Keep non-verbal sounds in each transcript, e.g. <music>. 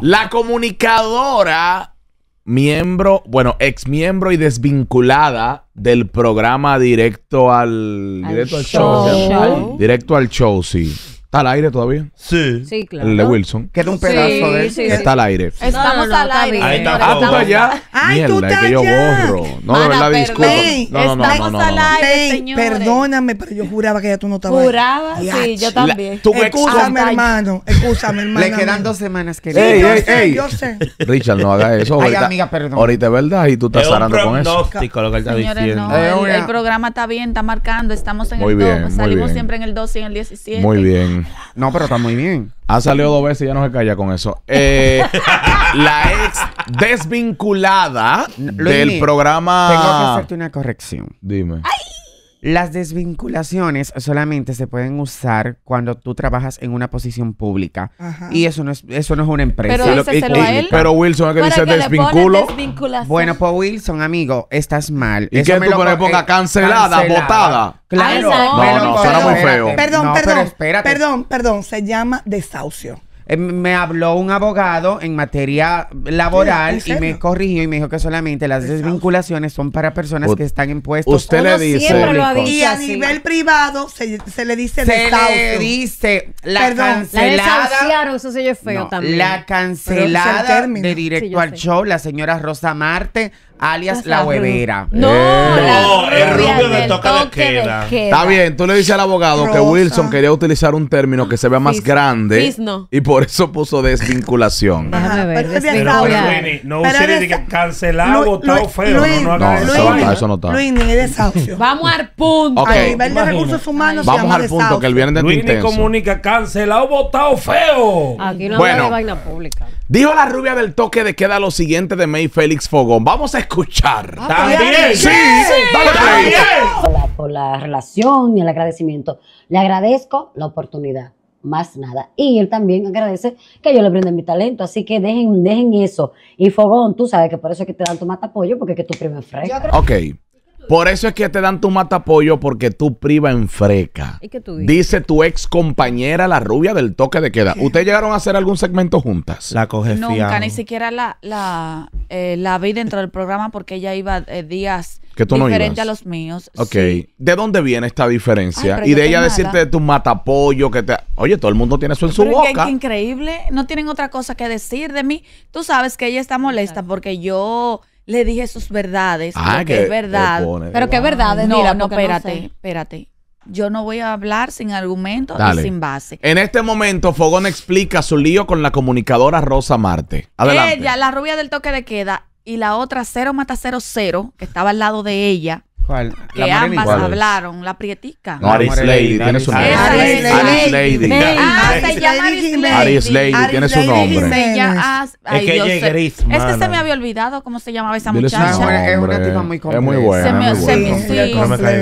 La comunicadora, miembro, bueno, ex miembro y desvinculada del programa Directo al, Show. Directo al Show, sí. Está al aire todavía. Sí. Sí, claro. El de Wilson. Queda un pedazo de él. Está al aire. Estamos al aire. Ahí está. Ah, tú allá. Ay, Mierda, tú que yo borro. No, de verdad, disculpa. No, no, no, Estamos al aire, señores. Perdóname, pero yo juraba que ya tú no estabas. Juraba, sí, yo también. Escúchame, hermano. Escúchame, hermano. Le quedan dos semanas, querido. Ey, ey, ey. Yo sé. Richard, no hagas eso. Ay, amiga, perdón. Ahorita es verdad y tú estás zarando con eso. Es lo que él está diciendo. El programa está bien, está marcando. Estamos en el 2. Salimos siempre en el 2 y en el 17. Muy bien. No, pero está muy bien. Ha salido dos veces y ya no se calla con eso. Eh, <laughs> la ex desvinculada del programa. Tengo que hacerte una corrección. Dime. Las desvinculaciones solamente se pueden usar cuando tú trabajas en una posición pública. Y eso no es, eso no es una empresa. Pero, Wilson es que dice desvinculo. Bueno, pues Wilson, amigo, estás mal. ¿Y qué que me tú eh, cancelada, votada? Claro. no, no, muy feo. Perdón, perdón. Perdón, perdón. Se llama desahucio. Eh, me habló un abogado en materia laboral y me corrigió y me dijo que solamente las desvinculaciones son para personas pues, que están en puestos. Usted le dice. y a nivel privado se, le dice se le dice la cancelada. La eso se feo también. La cancelada de directo al show, la señora Rosa Marte alias La Huevera. No, eh. no el rubio de toca de queda. Está bien, tú le dices al abogado que Wilson quería utilizar un término que se vea más grande y por eso puso desvinculación. Déjame ver, este desvinculación. No usé que cancelado, votado feo. No, eso no está. Luis, ni desahucio. Vamos al punto. A nivel de recursos humanos Vamos al punto, que el viernes de intenso. comunica cancelado, votado feo. Aquí no hay vaina pública. Dijo la rubia del toque de queda lo siguiente de May Félix Fogón. Vamos a escuchar. Ah, pues, ¿También? Sí, Por, la, relación y el agradecimiento. Le agradezco la oportunidad más nada. Y él también agradece que yo le brinde mi talento. Así que dejen, dejen eso. Y Fogón, tú sabes que por eso es que te dan tu mata apoyo porque es que tu primer fresco. Ok. Por eso es que te dan tu matapollo porque tú priva en freca. Dice tu ex compañera, la rubia del toque de queda. ¿Ustedes llegaron a hacer algún segmento juntas? La coge Nunca, ni siquiera la, la, eh, la vi dentro del programa porque ella iba eh, días que a los míos. Ok. ¿De dónde viene esta diferencia? y de ella decirte de tu matapollo que te. Oye, todo el mundo tiene eso en su boca. increíble. No tienen otra cosa que decir de mí. Tú sabes que ella está molesta porque yo le dije sus verdades, ah, que, es verdad. pero qué verdades, no, no, espérate, espérate. Yo no voy a hablar sin argumento y sin base. En este momento, Fogón explica su lío con la comunicadora Rosa Marte. Ella, la rubia del toque de queda, y la otra, Cero Mata Cero Cero, que estaba al lado de ella, ¿Cuál? Que la ambas hablaron, la prietica. No, Aris Lady, tiene su nombre. Aris Lady. se llama Aris Lady. Aris Lady, tiene su nombre. Es que se me había olvidado cómo se llamaba esa muchacha. Es una tipa muy compleja. Es muy buena.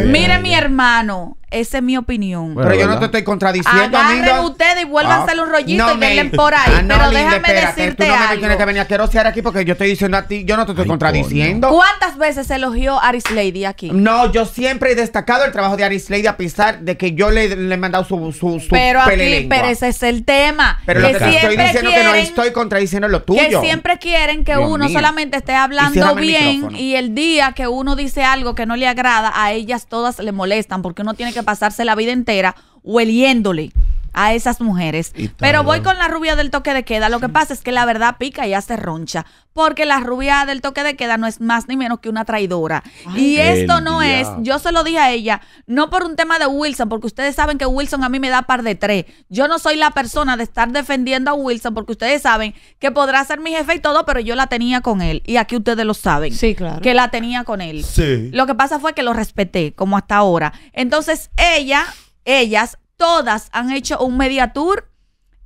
Mire mi hermano, esa es mi opinión. pero yo no te estoy contradiciendo, Agarren amiga. ustedes y vuélvanse ah, un rollito no y denle por ahí. Ah, no, pero déjame decirte tú no me tienes que venir a querosear aquí porque yo estoy diciendo a ti, yo no te estoy contradiciendo. ¿Cuántas veces elogió Aris Lady aquí? No, yo siempre he destacado el trabajo de Aris Lady a pesar de que yo le, le he mandado su, su, su Pero aquí, pero ese es el tema. Pero que lo que estoy diciendo que no estoy contradiciendo lo tuyo. Que siempre quieren que uno solamente esté hablando bien y el día que uno dice algo que no le agrada, a ellas todas le molestan porque uno tiene que pasarse la vida entera hueliéndole a esas mujeres. Pero voy con la rubia del toque de queda. Lo que pasa es que la verdad pica y hace roncha. Porque la rubia del toque de queda no es más ni menos que una traidora. y esto no es, yo se lo dije a ella, no por un tema de Wilson, porque ustedes saben que Wilson a mí me da par de tres. Yo no soy la persona de estar defendiendo a Wilson, porque ustedes saben que podrá ser mi jefe y todo, pero yo la tenía con él. Y aquí ustedes lo saben. Sí, claro. Que la tenía con él. Sí. Lo que pasa fue que lo respeté, como hasta ahora. Entonces ella ellas todas han hecho un media tour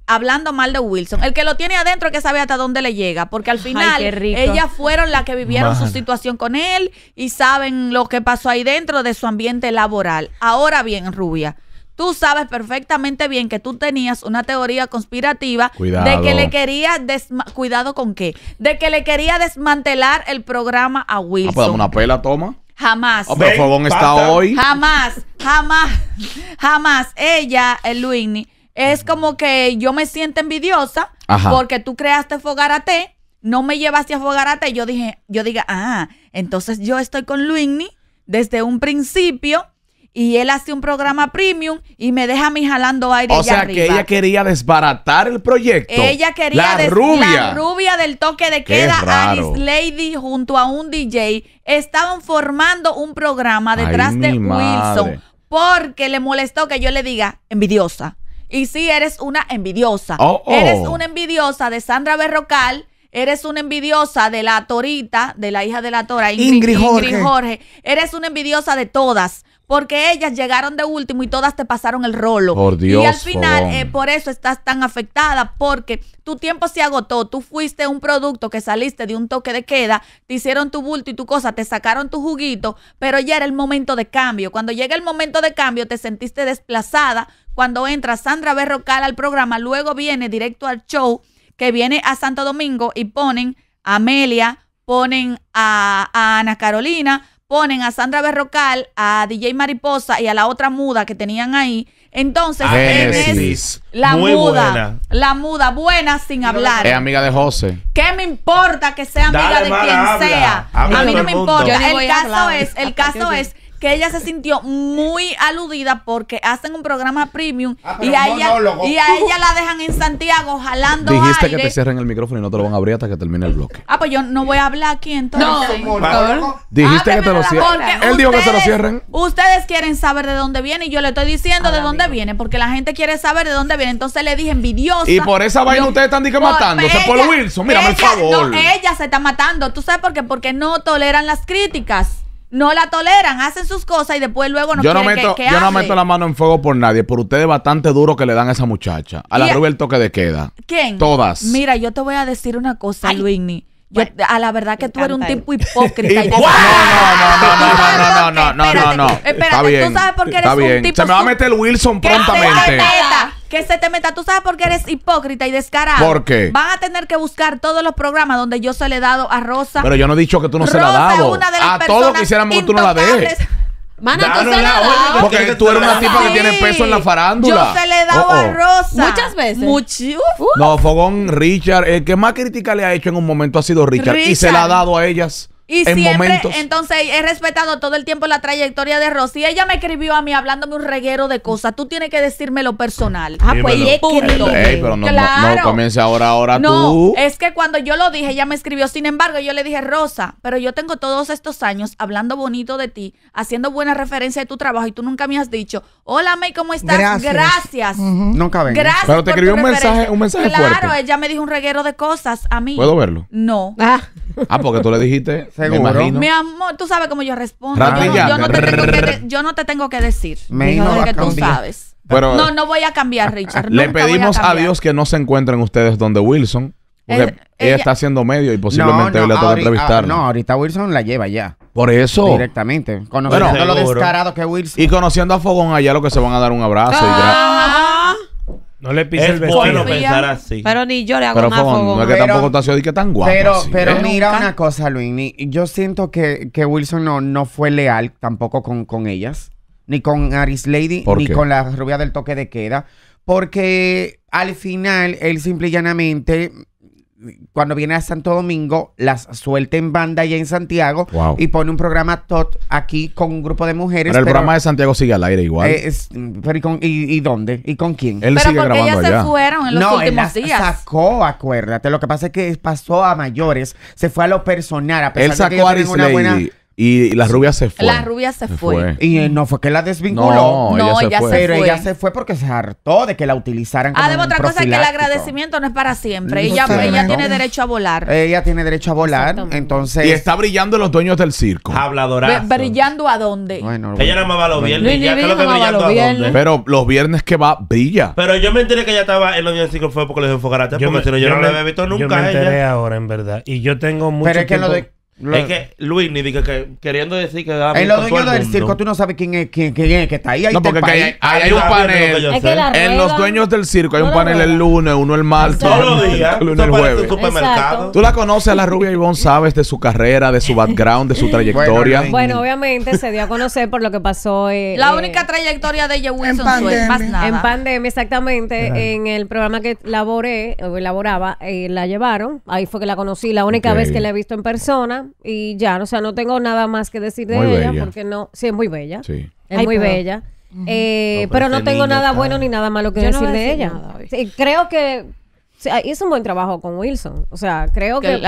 hablando mal de Wilson. El que lo tiene adentro que sabe hasta dónde le llega, porque al final ellas fueron las que vivieron su situación con él y saben lo que pasó ahí dentro de su ambiente laboral. Ahora bien, Rubia, tú sabes perfectamente bien que tú tenías una teoría conspirativa de que le quería cuidado con qué, de que le quería desmantelar el programa a Wilson. Ah, pues, una pela, toma. Jamás. Hombre, Fogón está hoy. Jamás, jamás, jamás. Ella, el Luigni, es como que yo me siento envidiosa porque tú creaste Fogarate, no me llevaste a Fogarate. Yo dije, yo diga, ah, entonces yo estoy con Luigni desde un principio y él hace un programa premium y me deja a mí jalando aire. O sea que ella quería desbaratar el proyecto. Ella quería la rubia. La rubia del toque de queda, Alice Lady, junto a un DJ, estaban formando un programa detrás de Wilson porque le molestó que yo le diga envidiosa. Y sí, eres una envidiosa. Oh, eres oh. una envidiosa de Sandra Berrocal. Eres una envidiosa de la torita, de la hija de la tora, Ingrid, Jorge. Ingrid Jorge. Eres una envidiosa de todas porque ellas llegaron de último y todas te pasaron el rolo. Por Dios. Y al final, eh, por eso estás tan afectada, porque tu tiempo se agotó, tú fuiste un producto que saliste de un toque de queda, te hicieron tu bulto y tu cosa, te sacaron tu juguito, pero ya era el momento de cambio. Cuando llega el momento de cambio, te sentiste desplazada. Cuando entra Sandra Berrocal al programa, luego viene directo al show que viene a Santo Domingo y ponen a Amelia, ponen a Ana Carolina, ponen a Sandra Berrocal, a DJ Mariposa y a la otra muda que tenían ahí. Entonces, ah, la muda, la muda, buena sin hablar. Es amiga de José. ¿Qué me importa que sea amiga de quien sea? a mí no me importa. El caso es, el caso es que ella se sintió muy aludida porque hacen un programa premium ah, y, a ella, y a ella la dejan en Santiago jalando Dijiste que te cierren el micrófono y no te lo van a abrir hasta que termine el bloque. Ah, pues yo no voy a hablar aquí entonces. No, Dijiste ah, que te lo cierren. Él dijo que se lo cierren. Ustedes quieren saber de dónde viene y yo le estoy diciendo ah, de dónde viene porque la gente quiere saber de dónde viene. Entonces le dije envidiosa. Y por esa vaina ustedes están matando matándose por Wilson. Mírame favor. ella se está matando. ¿Tú sabes por qué? Porque no toleran las críticas no la toleran, hacen sus cosas y después luego no yo no meto, Yo no meto la mano en fuego por nadie, por ustedes bastante duro que le dan a esa muchacha. A la Rubia el toque de queda. ¿Quién? Todas. Mira, yo te voy a decir una cosa, Luigny. Yo, a la verdad que tú eres un tipo hipócrita. <laughs> no, no, no, no, no, no, no, no, no, no, Espérate, tú sabes por qué eres un tipo... Se me va a meter Wilson prontamente que se te meta. Tú sabes por qué eres hipócrita y descarada. ¿Por qué? Van a tener que buscar todos los programas donde yo se le he dado a Rosa. Pero yo no he dicho que tú no se la has a todos quisiéramos que tú no la des. tú se la Porque tú eres una tipa que tiene peso en la farándula. Yo se le he dado a oh, oh. Rosa. Muchas veces. No, Fogón, Richard. El que más crítica le ha hecho en un momento ha sido Richard. Y se la ha dado a ellas. Y siempre, entonces he respetado todo el tiempo la trayectoria de Rosy. Ella me escribió a mí hablándome un reguero de cosas. Tú tienes que decirme lo personal. Ah, pues es pero no, no, comience ahora, ahora no, Es que cuando yo lo dije, ella me escribió. Sin embargo, yo le dije, Rosa, pero yo tengo todos estos años hablando bonito de ti, haciendo buena referencia de tu trabajo y tú nunca me has dicho, hola, May, ¿cómo estás? Gracias. Nunca Gracias. Pero te escribió un mensaje, un mensaje claro, fuerte. ella me dijo un reguero de cosas a mí. ¿Puedo verlo? No. ah, ah porque tú le dijiste. Seguro. Mi amor, tú sabes cómo yo respondo. Yo no, te tengo que yo no te tengo que decir. Me que tú sabes. no, no voy a cambiar, Richard. Le pedimos a, Dios que no se encuentren ustedes donde Wilson. Porque eh, ella, está haciendo medio y posiblemente le toca entrevistar. Ah, no, ahorita Wilson la lleva ya. Por eso. Directamente. Conociendo lo descarado que Wilson. Y conociendo a Fogón allá, lo que se van a dar un abrazo. Ah, y no le pise el vestido. Bueno pensar así. Pero ni yo le hago pero, más fogón. No es que tampoco te ha que tan guapo. Pero, así, pero mira una cosa, Luini. yo siento que, Wilson no, fue leal tampoco con, ellas. Ni con Aris Lady, ni con la rubia del toque de queda. Porque al final, él simple y llanamente cuando viene a Santo Domingo, las suelta en banda allá en Santiago y pone un programa tot aquí con un grupo de mujeres. Pero el programa de Santiago sigue al aire igual. Eh, y, dónde? ¿Y con quién? Él pero sigue porque grabando ellas se fueron en los no, él sacó, acuérdate. Lo que pasa es que pasó a mayores, se fue a lo personal. A pesar sacó de que a una Buena, y la rubia se fue. La rubia se, fue. Y eh, no fue que la desvinculó. No, no ella, se, fue. Pero ella se fue porque se hartó de que la utilizaran ah, como Además, otra cosa es que el agradecimiento no es para siempre. ella, tiene derecho a volar. Ella tiene derecho a volar. Entonces. Y está brillando los dueños del circo. Habladora. ¿Brillando a dónde? ella no amaba los viernes. Ella ya, que los viernes. Pero los viernes que va, brilla. Pero yo me enteré que ella estaba en los dueños del circo fue porque les enfocaraste. Porque si no, yo no la había visto nunca. Yo me enteré ahora, en verdad. Y yo tengo mucho. Pero es que lo de es que Luis ni que, queriendo decir que En los dueños del circo, tú no sabes quién es, quién, es que está ahí. no, porque hay, hay, un panel. en los dueños del circo hay un panel el lunes, uno el martes. Todos lunes, el jueves. Tú la conoces a la rubia Ivonne, sabes de su carrera, de su <laughs> background, de su trayectoria. bueno, obviamente se dio a conocer por lo que pasó. Eh, la eh, única trayectoria de ella Wilson en En pandemia, exactamente. En el programa que laboré, o elaboraba, eh, la llevaron. Ahí fue que la conocí. La única vez que la he visto en persona y ya, o sea, no tengo nada más que decir de ella porque no, sí, es muy bella. Sí. Es muy bella. Eh, pero, no tengo nada bueno ni nada malo que decir de ella. creo que hizo un buen trabajo con Wilson. O sea, creo que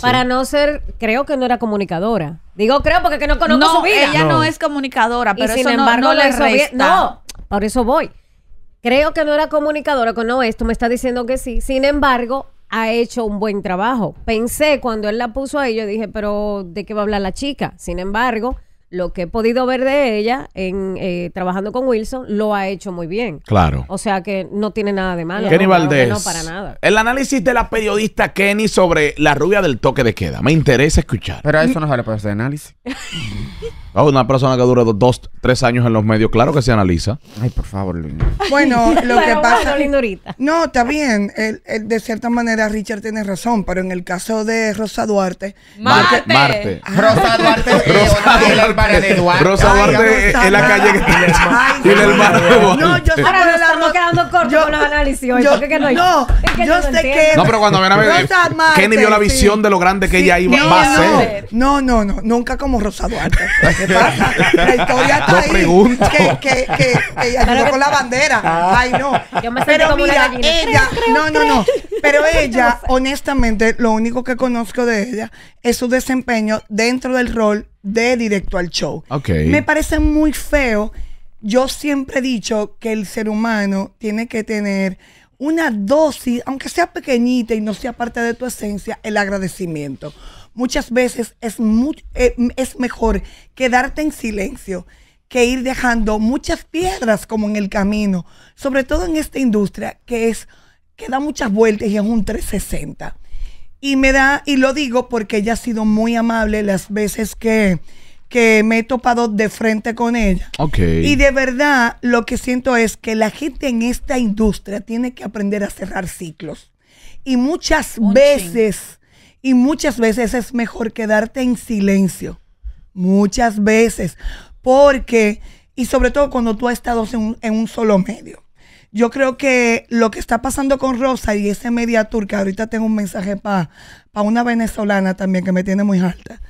para, no ser, creo que no era comunicadora. Digo, creo porque que no conozco su vida. Ella no. es comunicadora, pero sin embargo no, No, por eso voy. Creo que no era comunicadora con esto, me está diciendo que sí. Sin embargo, ha hecho un buen trabajo. Pensé cuando él la puso ahí, yo dije, pero ¿de qué va a hablar la chica? Sin embargo, lo que he podido ver de ella en eh, trabajando con Wilson lo ha hecho muy bien. Claro. O sea que no tiene nada de malo. Kenny Valdés. para nada. El análisis de la periodista Kenny sobre la rubia del toque de queda. Me interesa escuchar. Pero eso no sale para hacer análisis. <laughs> Oh, una persona que dura dos, tres años en los medios, claro que se analiza. Ay, por favor, <laughs> Bueno, lo que pasa. no, está bien. El, de cierta manera, Richard tiene razón, pero en el caso de Rosa Duarte. Marte. Ah. Rosa Duarte. <laughs> Este, Rosa Duarte en la calle que tiene el hermano de No, yo Ahora nos estamos quedando cortos con los análisis hoy. ¿Por qué no? No, yo sé que. No, pero cuando ven a ver. Eh, Kenny vio la visión de lo grande que ella iba a ser No, no, no. Nunca como Rosa Duarte. <laughs> pasa? La historia está ahí. Que, que, que, ella ayudó con la bandera. Ah. Ay, no. Yo me ella No, no, no. Pero <laughs> ella, honestamente, lo único que conozco de ella es su desempeño dentro del rol de directo al show. Me parece muy feo. Yo siempre he dicho que el ser humano tiene que tener una dosis, aunque sea pequeñita y no sea parte de tu esencia, el agradecimiento. Muchas veces es, eh, es mejor quedarte en silencio que ir dejando muchas piedras como en el camino, sobre todo en esta industria que es que da muchas vueltas y es un 360. Y me da, y lo digo porque ella ha sido muy amable las veces que, que me he topado de frente con ella. Y de verdad lo que siento es que la gente en esta industria tiene que aprender a cerrar ciclos. Y muchas veces, y muchas veces es mejor quedarte en silencio. Muchas veces. Porque, y sobre todo cuando tú has estado en un solo medio yo creo que lo que está pasando con Rosa y ese media tour, que ahorita tengo un mensaje para pa una venezolana también que me tiene muy alta.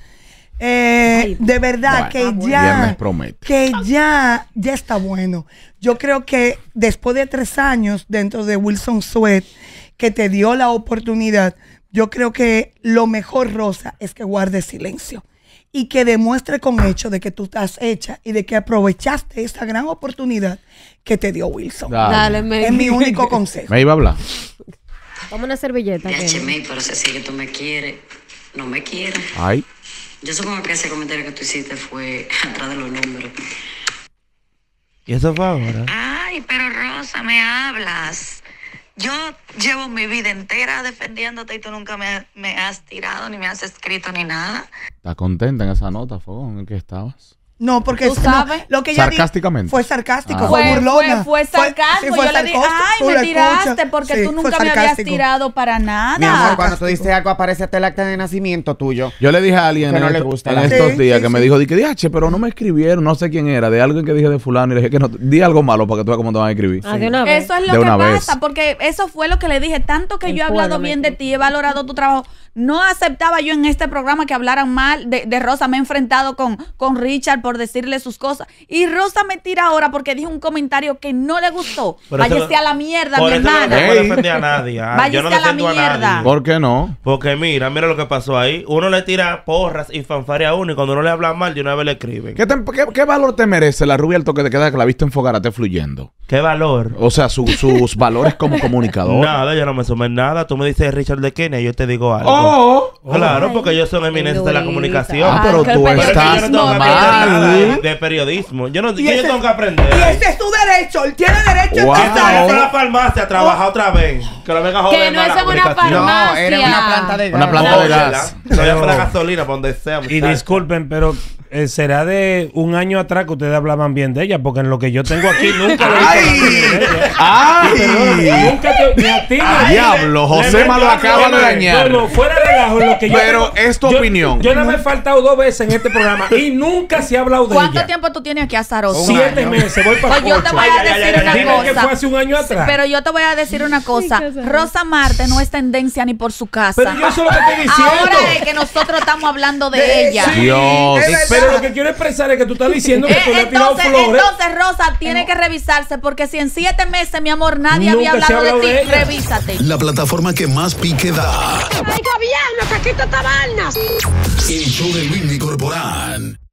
Eh, de verdad que ah, ya que ya ya está bueno. Yo creo que después de tres años dentro de Wilson Sweat que te dio la oportunidad, yo creo que lo mejor Rosa es que guarde silencio y que demuestre con hecho de que tú estás hecha y de que aprovechaste esa gran oportunidad que te dio Wilson. Dale, Dale Es mi único consejo. Me iba a hablar. Vamos a una servilleta. Ya, H&M, pero si así tú me quieres, no me quieres. Ay. Yo supongo que ese comentario que tú hiciste fue <laughs> atrás de los números. ¿Y eso fue ahora? Ay, pero Rosa, me hablas yo llevo mi vida entera defendiéndote y tú nunca me, has tirado, ni me has escrito, ni nada. ¿Estás contenta en esa nota, Fogón, en qué estabas? No, porque ¿Tú sabes? lo que ella sarcásticamente. fue sarcástico, ah. fue, burlona. Fue, sarcástico. yo le dije, ay, me tiraste porque tú nunca me habías tirado para nada. Mi amor, cuando tú dices algo aparece hasta el acta de nacimiento tuyo. Yo le dije a alguien que no le gusta estos días que me dijo, dije, che, pero no me escribieron, no sé quién era, de alguien que dije de fulano y le dije que no, di algo malo para que tú veas cómo te van a escribir. Ah, eso es lo que pasa, porque eso fue lo que le dije, tanto que yo he hablado bien de ti, he valorado tu trabajo. No aceptaba yo en este programa que hablaran mal de, Rosa, me he enfrentado con, con Richard por decirle sus cosas. Y Rosa me tira ahora porque dijo un comentario que no le gustó. Váyese a la mierda, mi hermana. No, le defender a nadie. Ah. a la mierda. ¿Por qué no? Porque mira, mira lo que pasó ahí. Uno le tira porras y fanfaria a uno y cuando uno le habla mal, de una vez le escribe ¿Qué, qué, valor te merece la rubia al toque de queda que la viste en fluyendo? ¿Qué valor? O sea, sus <laughs> valores como comunicador. Nada, Ya no me sumes nada. Tú me dices Richard de y yo te digo algo. Oh. Claro, porque yo soy eminente de la comunicación. Ah, pero tú estás Normal de periodismo. Yo no yo tengo que aprender. Y ese es tu derecho. Él tiene derecho a estar en la farmacia a trabajar otra vez. Que venga a Que no es en una farmacia. No, era una planta de gas. Una planta de gas. No, gasolina, Por donde sea. Y disculpen, pero eh, será de un año atrás que ustedes hablaban bien de ella, porque en lo que yo tengo aquí <laughs> nunca lo ¡Ay! visto. ¡Ay! nunca te, ¡Diablo! José me lo acaba de dañar. Bueno, fuera de Lo Pero es tu opinión. Yo no me he faltado dos veces en este programa y nunca se ha hablado de ella. ¿Cuánto tiempo tú tienes aquí, Azaroso? Siete meses. Voy para pues yo te voy a decir una Dime que fue hace un año atrás. Pero yo te voy a decir una cosa. Rosa Marte no es tendencia ni por su casa. Pero yo eso lo que estoy diciendo. Ahora es que nosotros estamos hablando de, ella. Dios lo que quiero expresar es que tú estás diciendo que tú le has tirado flores. Entonces, Rosa, tiene que revisarse porque si en siete meses, mi amor, nadie había hablado, de, ti, revísate. La plataforma que más pique da. ¡Ay, gobierno, caquito tabarnas. El show de Luis Corporán.